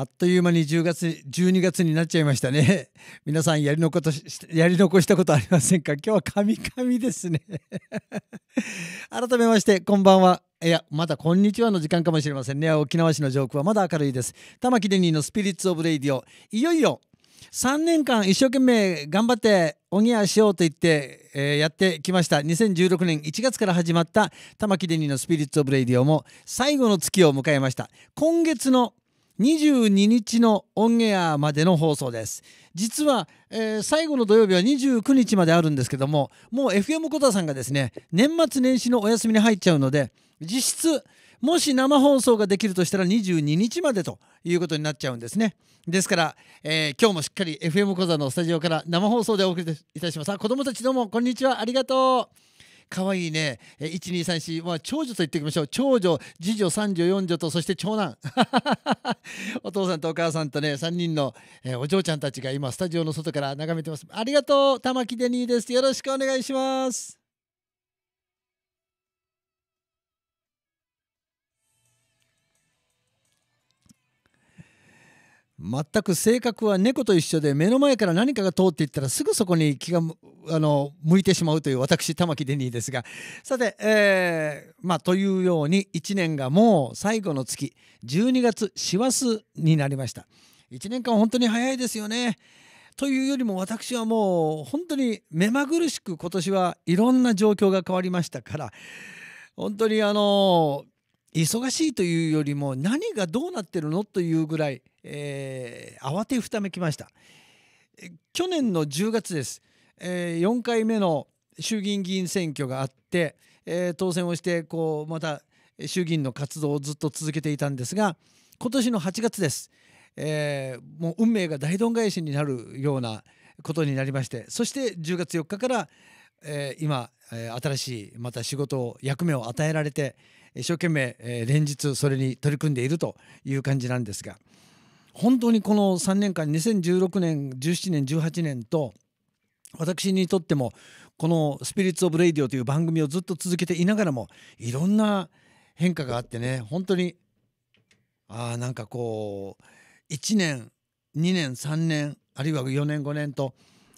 あっという間に10月、12月になっちゃいましたね。皆さんやり残やり残したことありませんか今日は神々ですね。改めまして、こんばんは。いや、まだこんにちはの時間かもしれませんね。沖縄市の上空はまだ明るいです。玉城デニーのスピリッツ・オブ・レイディオ。いよいよ3年間一生懸命頑張ってオニエアしようと言って、えー、やってきました2016年1月から始まった玉城デニーのスピリッツ・オブ・レイディオも最後の月を迎えました今月の22日のオンエアまでの放送です実は、えー、最後の土曜日は29日まであるんですけどももう FM コタさんがですね年末年始のお休みに入っちゃうので実質もし生放送ができるとしたら22日までということになっちゃうんですね。ですから、えー、今日もしっかり FM コザのスタジオから生放送でお送りいたします。子供たちどうもこんにちはありがとう。可愛いね。えー、1234、まあ、長女と言っておきましょう。長女、次女、三女、四女と、そして長男。お父さんとお母さんとね、3人の、えー、お嬢ちゃんたちが今、スタジオの外から眺めてます。ありがとう。玉木デニーです。よろしくお願いします。全く性格は猫と一緒で目の前から何かが通っていったらすぐそこに気があの向いてしまうという私玉木デニーですがさて、えー、まあというように1年がもう最後の月12月師走になりました1年間本当に早いですよねというよりも私はもう本当に目まぐるしく今年はいろんな状況が変わりましたから本当にあのー忙しいというよりも何がどうなってるのというぐらい、えー、慌てふためきました去年の10月です、えー、4回目の衆議院議員選挙があって、えー、当選をしてこうまた衆議院の活動をずっと続けていたんですが今年の8月です、えー、もう運命が大どん返しになるようなことになりましてそして10月4日から、えー、今、新しいまた仕事を役目を与えられて、一生懸命、え連日それに取り組んでいるという感じなんですが本当にこの3年間2016年17年18年と私にとってもこの「スピリッツ・オブ・レイディオ」という番組をずっと続けていながらもいろんな変化があってね本当にあなんかこう1年2年3年あるいは4年5年と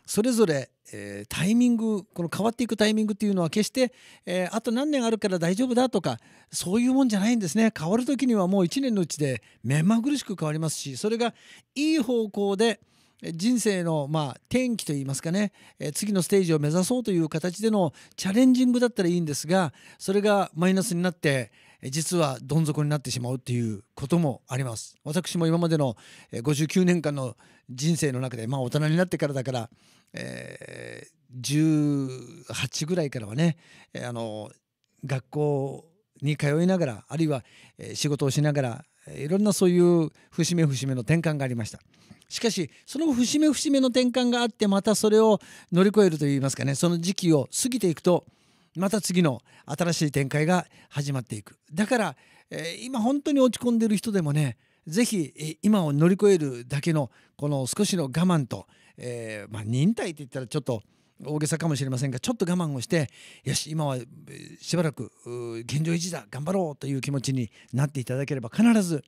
それぞれえー、タイミングこの変わっていくタイミングっていうのは決して、えー、あと何年あるから大丈夫だとかそういうもんじゃないんですね変わる時にはもう1年のうちで目まぐるしく変わりますしそれがいい方向で人生の、まあ、転機といいますかね、えー、次のステージを目指そうという形でのチャレンジングだったらいいんですがそれがマイナスになって実はどん底になってしまうということもあります私も今までの59年間の人生の中でまあ大人になってからだからえー、18ぐらいからはね、えー、あの学校に通いながらあるいは、えー、仕事をしながらいろんなそういう節目節目の転換がありました。しかしその節目節目の転換があってまたそれを乗り越えるといいますかねその時期を過ぎていくとまた次の新しい展開が始まっていく。だから、えー、今本当に落ち込んでる人でもね是非今を乗り越えるだけのこの少しの我慢とえー、まあ、忍耐って言ったらちょっと大げさかもしれませんがちょっと我慢をしてよし今はしばらく現状維持だ頑張ろうという気持ちになっていただければ必ず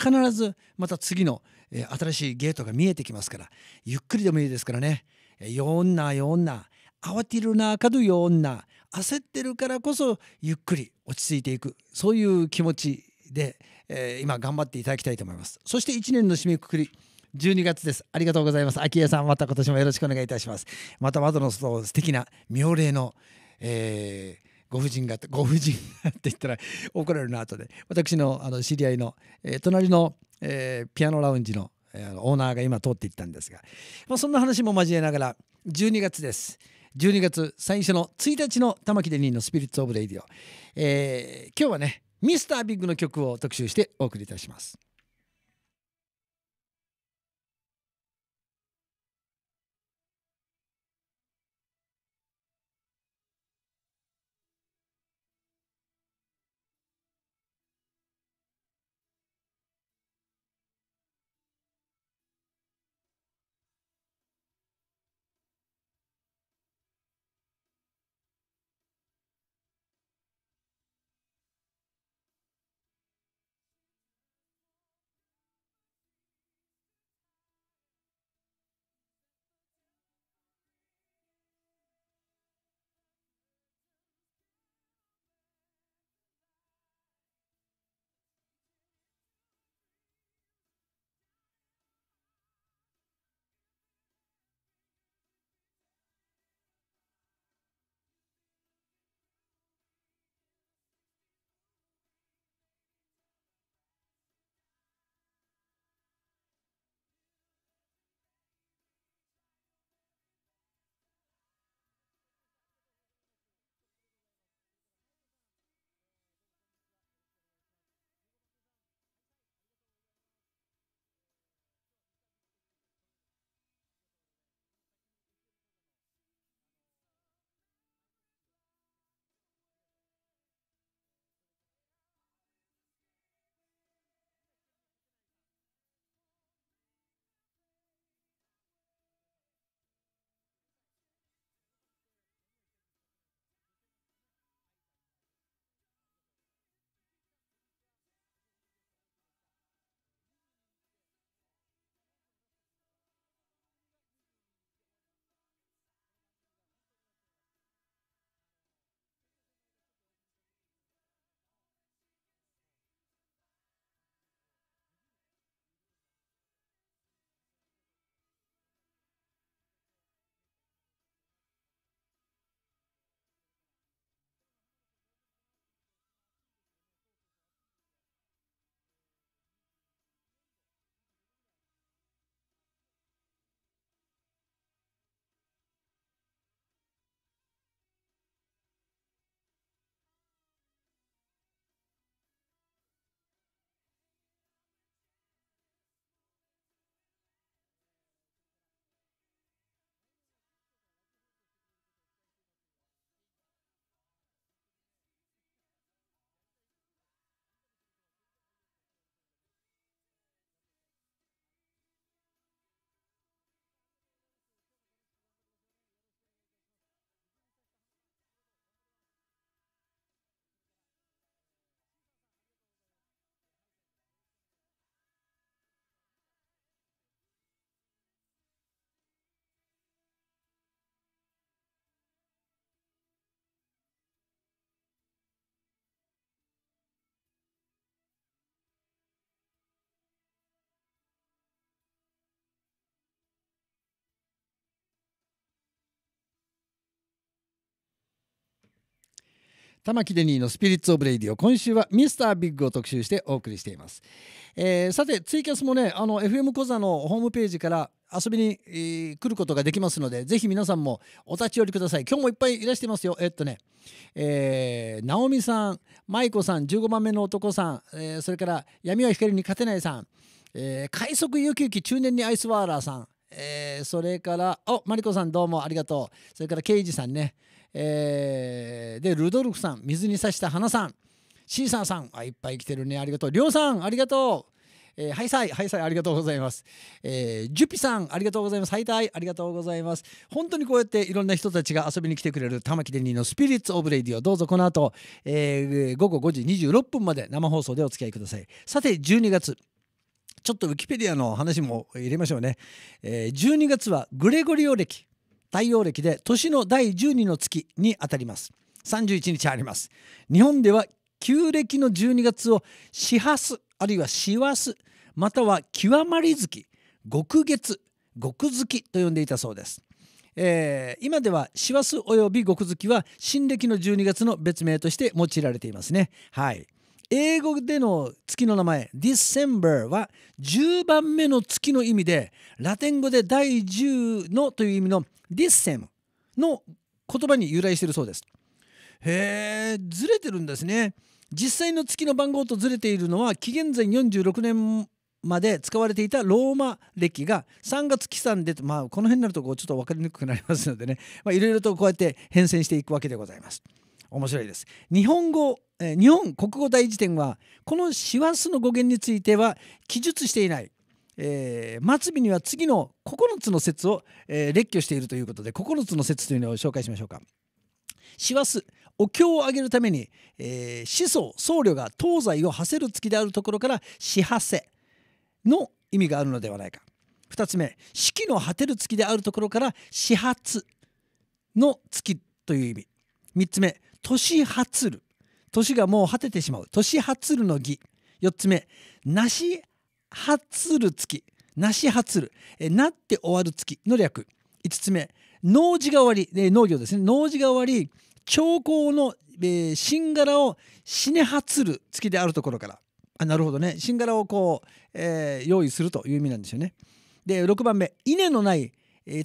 必ずまた次の、えー、新しいゲートが見えてきますからゆっくりでもいいですからね「よんなよんな慌てるなかどよんな焦ってるからこそゆっくり落ち着いていくそういう気持ちで、えー、今頑張っていただきたいと思います。そして1年の締めくくり12月です。ありがとうございます。秋江さん、また今年もよろしくお願いいたします。また窓の外を素敵な妙齢の、えー、ご婦人がご婦人がって言ったら怒られるな後で私のあの知り合いの、えー、隣の、えー、ピアノラウンジの、えー、オーナーが今通っていったんですが、まあ、そんな話も交えながら12月です12月最初の1日の玉木デニーのスピリッツ・オブ・レイディオ、えー、今日はねミスタービッグの曲を特集してお送りいたします。玉城デニーのスピリッツ・オブ・レイディオ今週はミスター・ビッグを特集してお送りしています、えー、さてツイキャスもねあの FM 小座のホームページから遊びに、えー、来ることができますのでぜひ皆さんもお立ち寄りください今日もいっぱいいらしてますよえっとねえー、直美さん舞子さん15番目の男さん、えー、それから闇は光に勝てないさん、えー、快速ゆきゆき中年にアイスワーラーさんえー、それから、お、マリコさんどうもありがとう。それから、ケイジさんね。えー、でルドルフさん水に刺した花さんシーサーさんあいっぱい来てるねありがとうりょうさんありがとうえー、ハイサイ、ハイサイありがとうございます。えー、ジュピさん、ありがとうございます。ハイタイ、ありがとうございます。本当にこうやっていろんな人たちが遊びに来てくれる玉木デニーのスピリッツオブレディオ、どうぞこの後、えー、午後5時26分まで生放送でお付き合いください。さて、12月。ちょっとウィキペディアの話も入れましょうね。えー、12月はグレゴリオ歴。太陽暦で年の第12の月にあたります31日あります日本では旧暦の12月を始発あるいは始発、または極まり月極月極月と呼んでいたそうです、えー、今では師走および極月は新暦の12月の別名として用いられていますねはい英語での月の名前 December は10番目の月の意味でラテン語で第10のという意味のデ i s t の言葉に由来しているそうです。へえずれてるんですね。実際の月の番号とずれているのは紀元前46年まで使われていたローマ歴が3月起算でまあこの辺になるとこうちょっと分かりにくくなりますのでね いろいろとこうやって変遷していくわけでございます。面白いです。日本語、え日本国語大辞典はこの師走の語源については記述していない。えー、末尾には次の9つの説を、えー、列挙しているということで9つの説というのを紹介しましょうか。師走お経をあげるために、えー、祖僧侶が東西を馳せる月であるところから始はせの意味があるのではないか2つ目四季の果てる月であるところから始発の月という意味3つ目年発る年がもう果ててしまう年発るの儀4つ目なしはつる月なしはつるなって終わる月の略5つ目農事が終わり農業ですね農事が終わり兆候の新柄を死ねはつる月であるところからあなるほどね新柄をこう、えー、用意するという意味なんですよね。で6番目稲のない、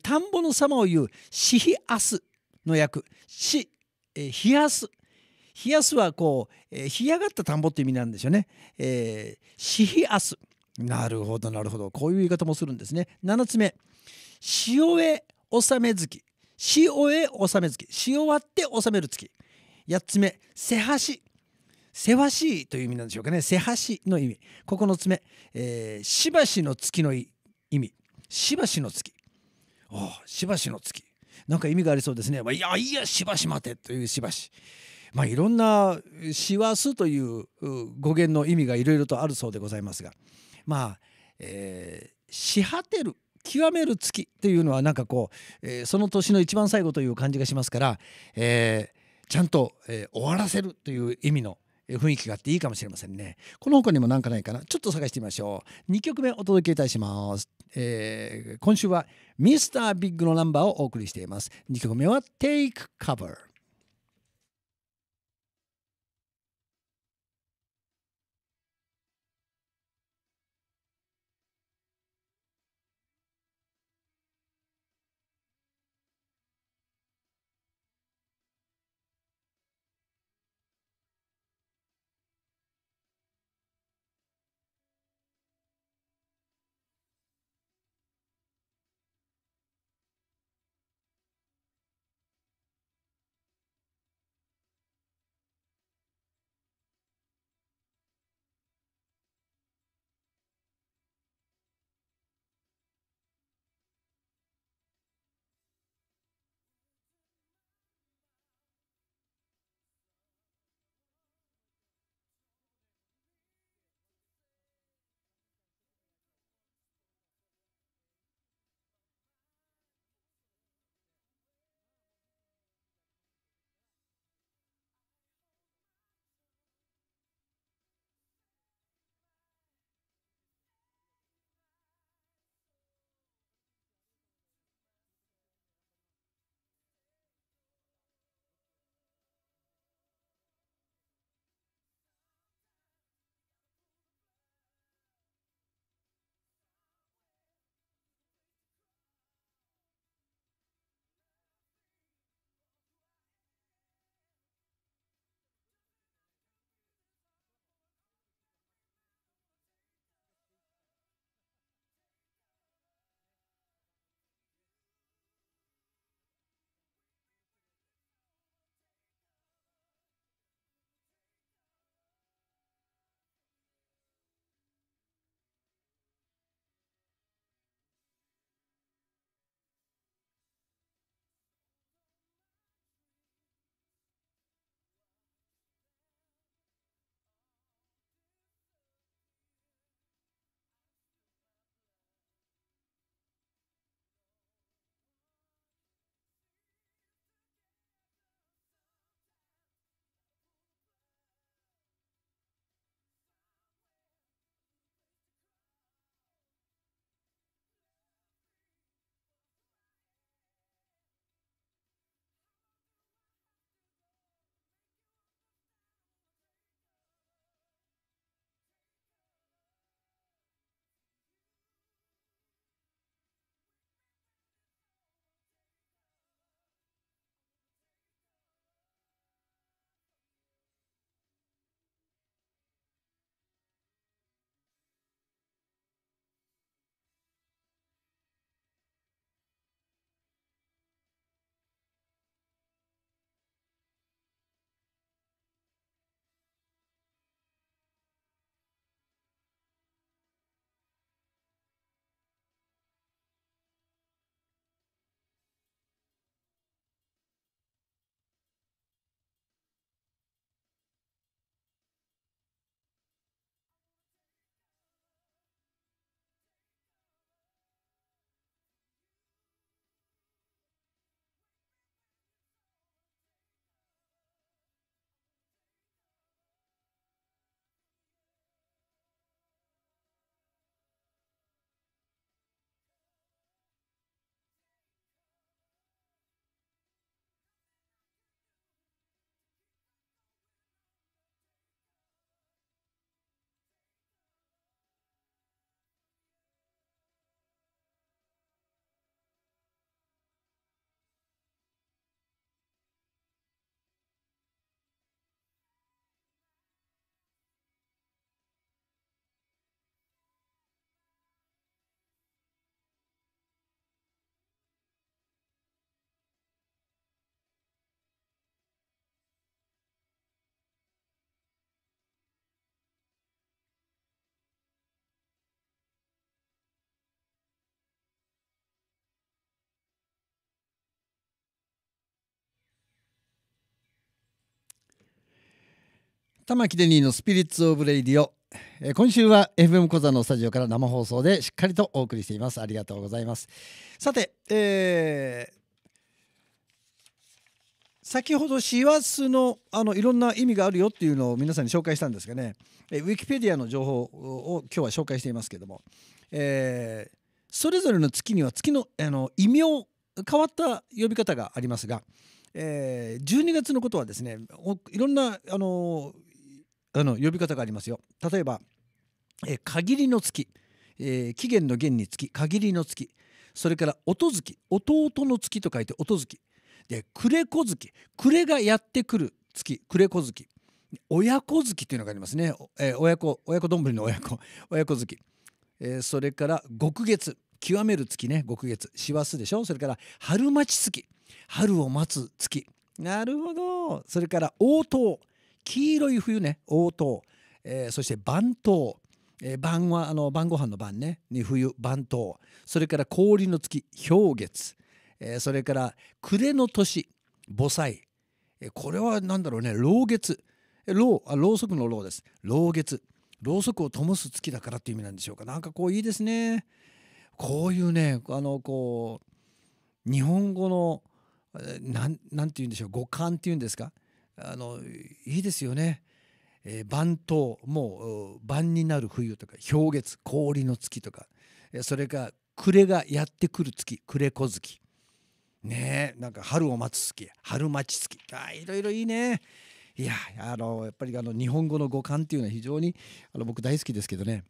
田んぼの様を言う「しひあす」の訳「し」えー「ひやす」「ひやす」はこう、えー、上がった田んぼって意味なんですよね。えー、ひあす」「なるほどなるほどこういう言い方もするんですね7つ目塩へ納め月塩へ納め月塩割って納める月8つ目せはしせわしいという意味なんでしょうかねせはしの意味9つ目、えー、しばしの月の意味しばしの月おしばしの月なんか意味がありそうですね、いやいやしばし待てというしばしまあ、いろんな「しわす」という語源の意味がいろいろとあるそうでございますがまあ、えー、し果てる極める月というのはなんかこう、えー、その年の一番最後という感じがしますから、えー、ちゃんと、え終わらせるという意味の雰囲気があっていいかもしれませんね。この他にも何かないかなちょっと探してみましょう。2曲目お届けいたします。えー、今週はミスタービッグのナンバーをお送りしています。2曲目は Take Cover。玉城デニーのスピリッツオブレイディオ今週は FM 小座のスタジオから生放送でしっかりとお送りしていますありがとうございますさて、えー、先ほどシワスのあのいろんな意味があるよっていうのを皆さんに紹介したんですがねウィキペディアの情報を今日は紹介していますけれども、えー、それぞれの月には月のあの異名変わった呼び方がありますが、えー、12月のことはですねいろんなあのあの呼び方がありますよ。例えば、え限りの月、えー、期限の限につき限りの月それから音月弟の月と書いて音月で暮れ子月暮れがやってくる月暮れ子月親子月というのがありますね、えー、親子親子丼の親子 親子月、えー、それから極月極める月ね極月師走でしょそれから春待ち月春を待つ月なるほどそれから応答黄色い冬ね黄答、えー、そして番頭、えー、晩はあの晩ご飯の晩ねに冬番頭それから氷の月氷月、えー、それから暮れの年母祭、えー、これは何だろうね老月ろうあろうそくのろうです老月ろうそくを灯す月だからっていう意味なんでしょうかなんかこういいですねこういうねあのこう日本語の何て言うんでしょう五感っていうんですかあのいいですよね。えー、晩冬もう晩になる冬とか氷月氷の月とかそれから暮れがやってくる月暮れ小月ねえなんか春を待つ月春待ち月あいろいろいいねいやあのやっぱりあの日本語の語感っていうのは非常にあの僕大好きですけどね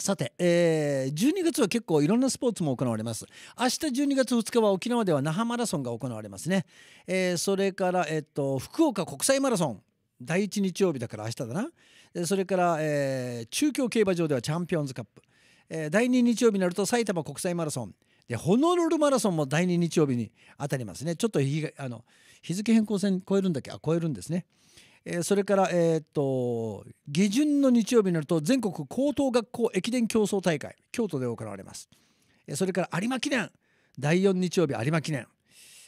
さて、えー、12月は結構いろんなスポーツも行われます。明日12月2日は沖縄では那覇マラソンが行われますね。えー、それから、えっと、福岡国際マラソン。第1日曜日だから明日だな。それから、えー、中京競馬場ではチャンピオンズカップ。えー、第2日曜日になると埼玉国際マラソン。で、ホノルルマラソンも第2日曜日に当たりますね。ちょっと日あの日付変更線超えるんだっけあ、超えるんですね。えー、それから、えー、っと下旬の日曜日になると全国高等学校駅伝競争大会京都で行われます、えー、それから有馬記念第4日曜日有馬記念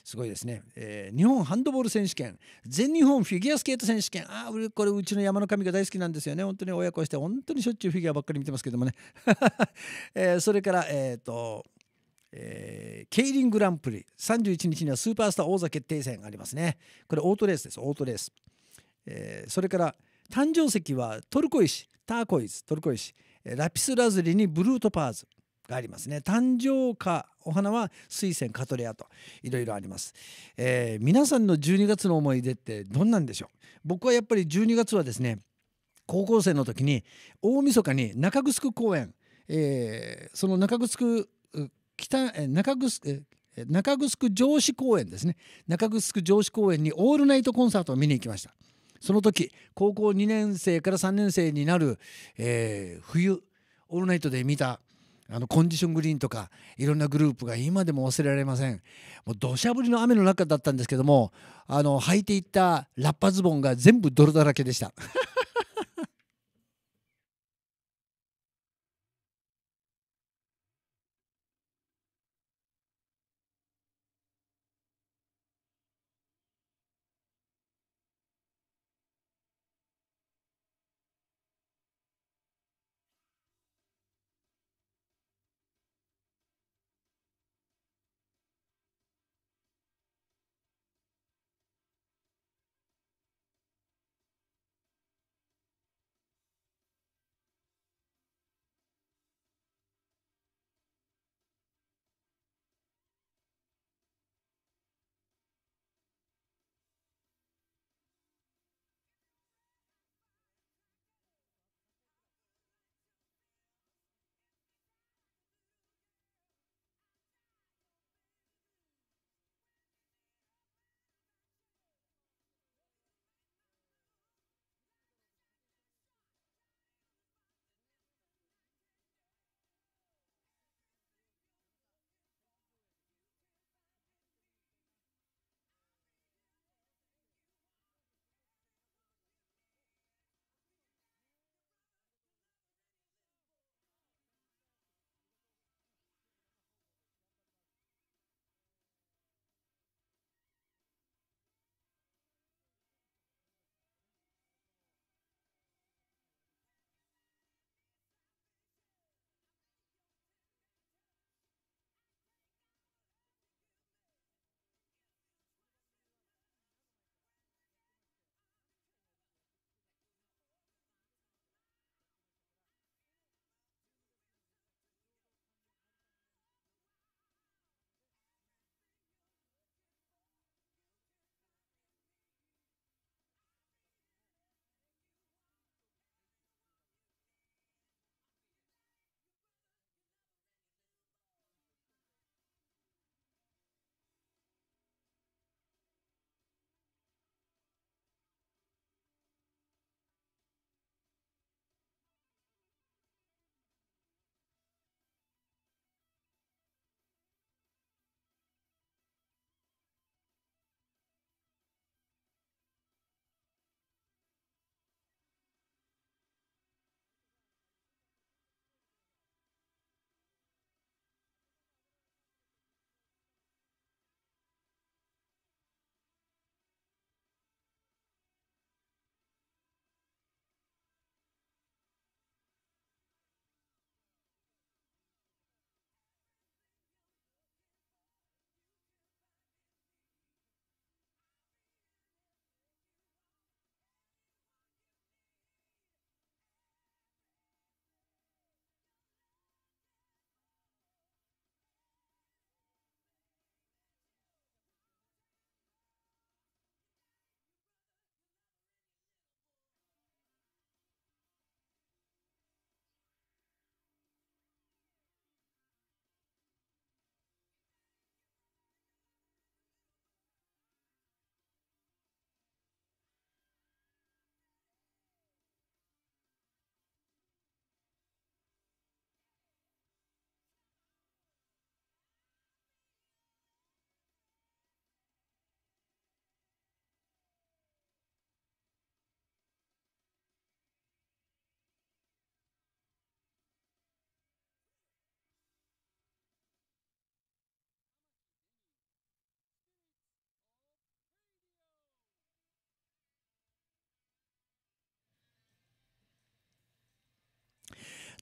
すごいですね、えー、日本ハンドボール選手権全日本フィギュアスケート選手権ああこれうちの山の神が大好きなんですよね本当に親子して本当にしょっちゅうフィギュアばっかり見てますけどもね、えー、それからえっ、とえー、ケイリングランプリ31日にはスーパースター王座決定戦がありますねこれオートレースですオートレースえー、それから誕生石はトルコ石ターコイズトルコ石ラピスラズリにブルートパーズがありますね誕生花お花は水仙カトレアといろいろあります、えー、皆さんの12月の思い出ってどんなんでしょう僕はやっぱり12月はですね高校生の時に大晦日に中城公園、えー、その中城北中城中城城公園ですね中城城市公園にオールナイトコンサートを見に行きましたその時高校2年生から3年生になる、えー、冬オールナイトで見たあのコンディショングリーンとかいろんなグループが今でも忘れられませんもう土砂降りの雨の中だったんですけどもあの履いていったラッパズボンが全部泥だらけでした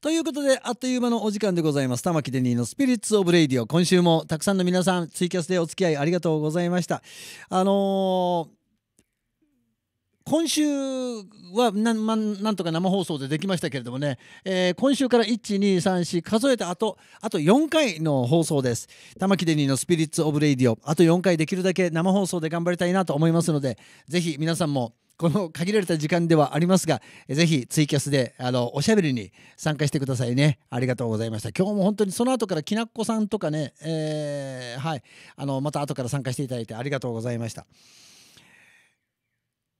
ということであっという間のお時間でございます玉城デニーのスピリッツ・オブ・レイディオ今週もたくさんの皆さんツイキャスでお付き合いありがとうございましたあのー今週はな,、ま、なんとか生放送でできましたけれどもね、えー、今週から1234数えたあとあと4回の放送です玉城デニーのスピリッツ・オブ・レイディオあと4回できるだけ生放送で頑張りたいなと思いますのでぜひ皆さんもこの限られた時間ではありますが、ぜひツイキャスであのおしゃべりに参加してくださいね。ありがとうございました。今日も本当にその後からきなっこさんとかね、えー、はい、あのまた後から参加していただいてありがとうございました。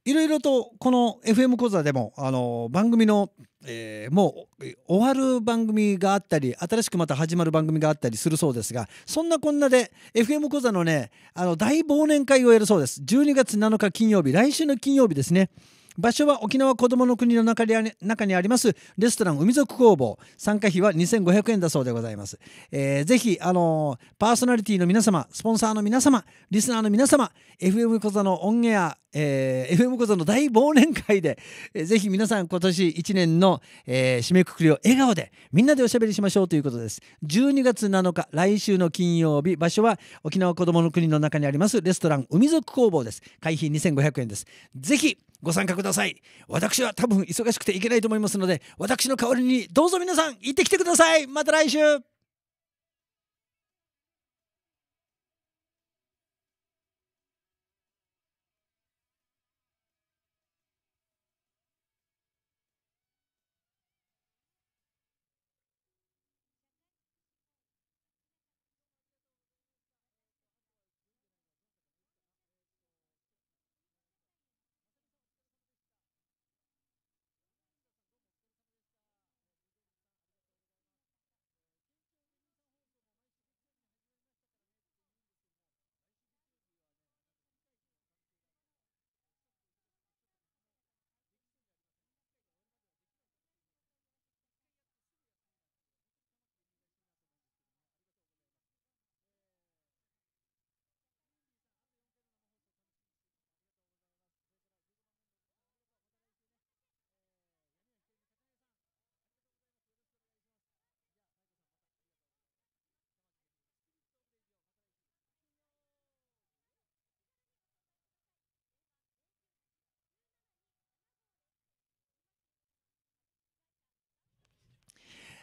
いろいろとこの FM 講座でもあの番組の、えー、もう終わる番組があったり新しくまた始まる番組があったりするそうですがそんなこんなで FM 講座のねあの大忘年会をやるそうです12月7日金曜日来週の金曜日ですね場所は沖縄こどもの国の中にありますレストラン海賊工房参加費は2500円だそうでございます、えー、ぜひ、あのー、パーソナリティの皆様スポンサーの皆様リスナーの皆様 FM 小座のオンエア、えー、FM 小座の大忘年会で、えー、ぜひ皆さん今年1年の、えー、締めくくりを笑顔でみんなでおしゃべりしましょうということです12月7日来週の金曜日場所は沖縄こどもの国の中にありますレストラン海賊工房です会費2500円ですぜひご参加ください私は多分忙しくていけないと思いますので私の代わりにどうぞ皆さん行ってきてくださいまた来週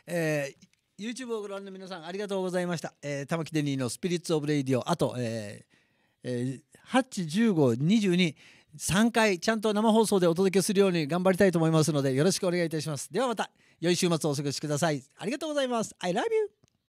えー YouTube をご覧の皆さんありがとうございました、えー、玉城デニーの「スピリッツ・オブ・レイディオ」あと、えーえー、8152223回ちゃんと生放送でお届けするように頑張りたいと思いますのでよろしくお願いいたしますではまた良い週末をお過ごしくださいありがとうございます I love you